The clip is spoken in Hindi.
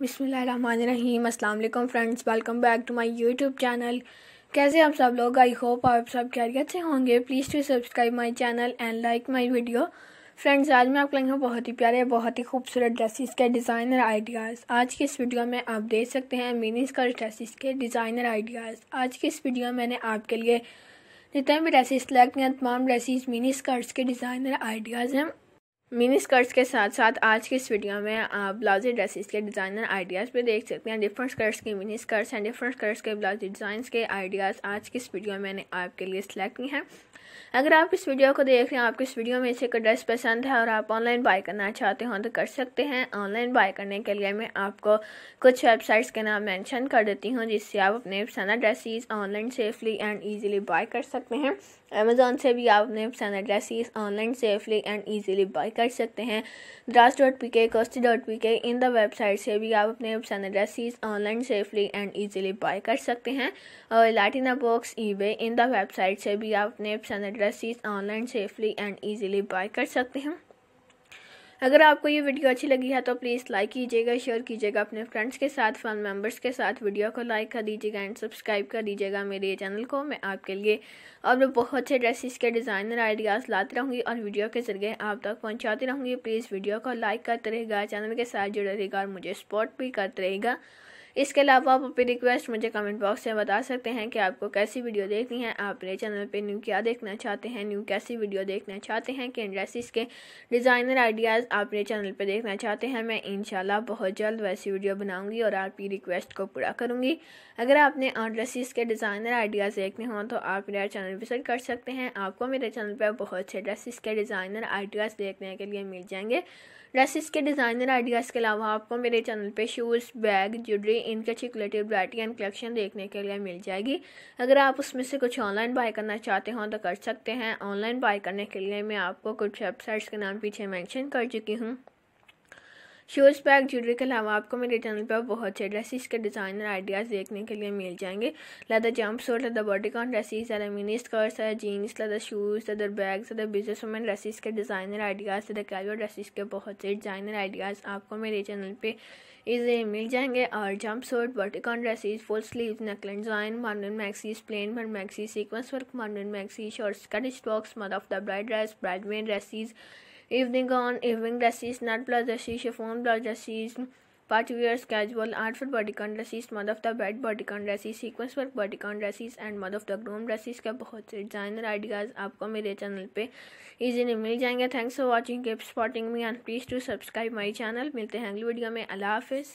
बिसमीम अल्लाम friends welcome back to my YouTube channel कैसे आप सब लोग आई होप आप सब खैरियत से होंगे please to subscribe my channel and like my video friends आज मैं आपको लगा बहुत ही प्यारे बहुत ही खूबसूरत ड्रेसिस के डिज़ाइनर आइडियाज़ आज की इस वीडियो में आप देख सकते हैं मिनी स्कर्ट ड्रेसिस के डिज़ाइनर आइडियाज़ आज की इस वीडियो में मैंने आपके लिए जितने भी ड्रेसिस सेलेक्ट किए तमाम ड्रेसिस मिनी स्कर्ट्स के डिज़ाइनर आइडियाज़ हैं मिनी स्कर्ट्स के साथ साथ आज की इस वीडियो में आप ब्लाउजी ड्रेसेस के डिज़ाइनर आइडियाज़ भी देख सकते हैं डिफरेंट स्कर्ट्स के mini skirts and different skirts के ब्लाउजी डिज़ाइन के आइडियाज़ आज की इस वीडियो मैंने आपके लिए सिलेक्ट की हैं अगर आप इस वीडियो को देख रहे हैं आपको इस वीडियो में से एक ड्रेस पसंद है और आप ऑनलाइन बाय करना चाहते हो तो कर सकते हैं ऑनलाइन बाय करने के लिए मैं आपको कुछ वेबसाइट्स के नाम मैंशन कर देती हूँ जिससे आप अपने पसंदा dresses online safely and easily buy कर सकते हैं अमेज़ोन से भी आप अपने पसंद dresses online safely and easily buy कर सकते हैं द्रास डॉट पी के कोस्टी dot P K in the website से भी आप अपने वेबसाइन dresses online safely and easily buy कर सकते हैं और लाटिना बॉक्स ई वे इन द वेबसाइट से भी आप अपने वेबसाइन dresses online safely and easily buy कर सकते हैं अगर आपको ये वीडियो अच्छी लगी है तो प्लीज़ लाइक कीजिएगा शेयर कीजिएगा अपने फ्रेंड्स के साथ फैमिल मेम्बर्स के साथ वीडियो को लाइक कर दीजिएगा एंड सब्सक्राइब कर दीजिएगा मेरे चैनल को मैं आपके लिए और बहुत से ड्रेसेस के डिज़ाइनर आइडियाज़ लाती रहूँगी और वीडियो के ज़रिए आप तक पहुँचाती रहूँगी प्लीज़ वीडियो को लाइक करते रहेगा चैनल के साथ जुड़े रहेगा और मुझे सपोर्ट भी करते रहेगा इसके अलावा आप अपनी रिक्वेस्ट मुझे कमेंट बॉक्स में बता सकते हैं कि आपको कैसी वीडियो देखनी है आप मेरे चैनल पे न्यू क्या देखना चाहते हैं न्यू कैसी वीडियो देखना चाहते हैं कि ड्रेसिस के डिज़ाइनर आइडियाज़ आप मेरे चैनल पर देखना चाहते हैं मैं इन बहुत जल्द वैसी वीडियो बनाऊँगी और आपकी रिक्वेस्ट को पूरा करूँगी अगर आपने ड्रेसिस के डिज़ाइनर आइडियाज़ देखने हों तो आप मेरा चैनल विजिट कर सकते हैं आपको मेरे चैनल पर बहुत से ड्रेसिस के डिज़ाइनर आइडियाज़ देखने के लिए मिल जाएंगे ड्रेसिस के डिज़ाइनर आइडियाज़ के अलावा आपको मेरे चैनल पे शूज़ बैग ज्वेलरी इनके चिकुलेटिव वरायटी एंड कलेक्शन देखने के लिए मिल जाएगी अगर आप उसमें से कुछ ऑनलाइन बाय करना चाहते हो तो कर सकते हैं ऑनलाइन बाय करने के लिए मैं आपको कुछ वेबसाइट्स के नाम पीछे मैंशन कर चुकी हूँ शूज़ पैक ज्वेलरी के अलावा आपको मेरे चैनल पर बहुत से ड्रेसिस के डिज़ाइन और आइडियाज़ देखने के लिए मिल जाएंगे leather jumpsuit leather con dresses leather mini skirts leather jeans leather shoes leather bag leather business women dresses के designer ideas leather casual dresses के बहुत से डिज़ाइनर आइडियाज़ आपको मेरे चैनल पर इजीली मिल जाएंगे और jumpsuit con dresses full sleeve neckline design modern maxis plain भर maxi sequence work modern maxi shorts cut stocks mother of the bride dress bridesmaid dresses Evening gown, evening dresses, night blouse dresses, chiffon blouse dresses, partywear, casual, artful bodycon dresses, mother of the bed bodycon dresses, sequence work bodycon dresses and mother of the groom dresses के बहुत से डिजाइनर आइडियाज आपको मेरे चैनल पे इजीली मिल जाएंगे thanks for watching keep spotting me and please to subscribe my channel मिलते हैं अगली वीडियो में अल्लाह हाफिज़